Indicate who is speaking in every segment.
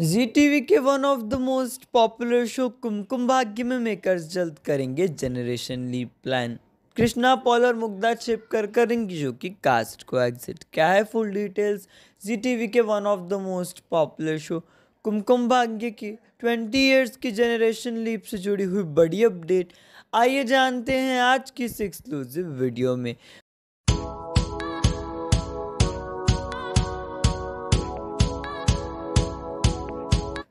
Speaker 1: जी वी के one of the most popular show Kumkum Bhagya में मेकर्स जल्द करेंगे जनरेशन लीप प्लान कृष्णा पॉल और मुग्धा कर करेंगी जो कि कास्ट को एग्जिट क्या है फुल डिटेल्स जी वी के one of the most popular show Kumkum Bhagya की ट्वेंटी ईयर्स की जनरेशन लीप से जुड़ी हुई बड़ी अपडेट आइए जानते हैं आज की इस एक्सक्लूसिव वीडियो में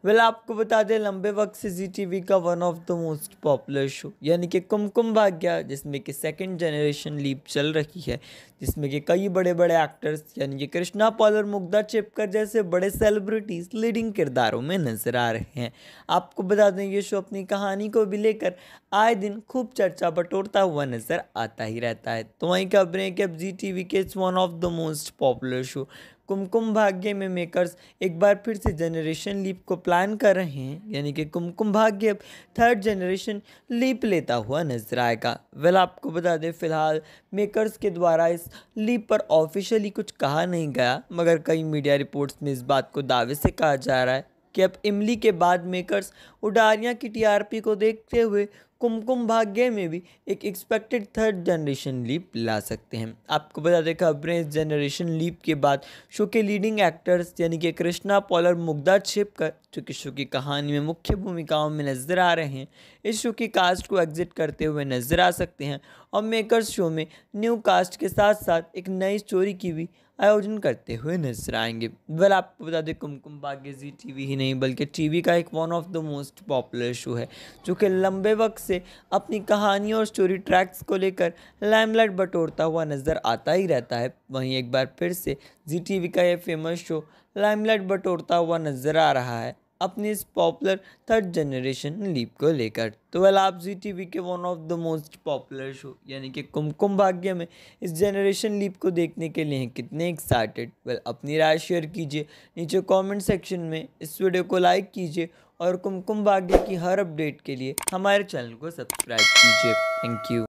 Speaker 1: वेल आपको बता दें लंबे वक्त से जी टी वी का one of the most popular show यानी कि कुमकुम भाग्या जिसमें कि सेकंड जनरेशन लीप चल रही है जिसमें कि कई बड़े बड़े एक्टर्स यानी कि कृष्णा पॉल और मुग्धा चिपकर जैसे बड़े सेलिब्रिटीज़ लीडिंग किरदारों में नज़र आ रहे हैं आपको बता दें ये शो अपनी कहानी को भी लेकर आए दिन खूब चर्चा बटोरता हुआ नज़र आता ही रहता है तो वहीं खबरें कि अब जी टी वी के it's one of the most popular show Kumkum Bhagya में मेकर्स एक बार फिर से जनरेशन लीप को प्लान कर रहे हैं यानी कि कुमकुम भाग्य अब थर्ड जनरेशन लीप लेता हुआ नजर आएगा वेल आपको बता दें फिलहाल मेकर्स के द्वारा इस लीप पर ऑफिशियली कुछ कहा नहीं गया मगर कई मीडिया रिपोर्ट्स में इस बात को दावे से कहा जा रहा है कि अब इमली के बाद मेकर्स उडारियाँ की टीआरपी को देखते हुए कुमकुम भाग्य में भी एक एक्सपेक्टेड थर्ड जनरेशन लीप ला सकते हैं आपको बता दें खबरें इस जनरेशन लीप के बाद शो के लीडिंग एक्टर्स यानी कि कृष्णा पॉल और मुग्धा छिपकर जो कि शो की कहानी में मुख्य भूमिकाओं में नजर आ रहे हैं इस शो की कास्ट को एग्जिट करते हुए नजर आ सकते हैं और मेकर्स शो में न्यू कास्ट के साथ साथ एक नई स्टोरी की भी आयोजन करते हुए नजर आएंगे वेल आपको बता दें कुमकुम भाग्य जी टीवी ही नहीं बल्कि टीवी का एक one of the most popular show है जो कि लंबे वक्त से अपनी कहानी और स्टोरी ट्रैक्स को लेकर लैमलाइट बटोरता हुआ नज़र आता ही रहता है वहीं एक बार फिर से जी वी का यह फेमस शो लाइमलाइट बटोरता हुआ नज़र आ रहा है अपने इस पॉपुलर थर्ड जनरेशन लीप को लेकर तो वेल आप जी टी वी के one of the most popular show यानी कि कुमकुम भाग्य में इस जनरेशन लीप को देखने के लिए हैं कितने एक्साइटेड वेल अपनी राय शेयर कीजिए नीचे कमेंट सेक्शन में इस वीडियो को लाइक कीजिए और कुमकुम भाग्य की हर अपडेट के लिए हमारे चैनल को सब्सक्राइब कीजिए थैंक यू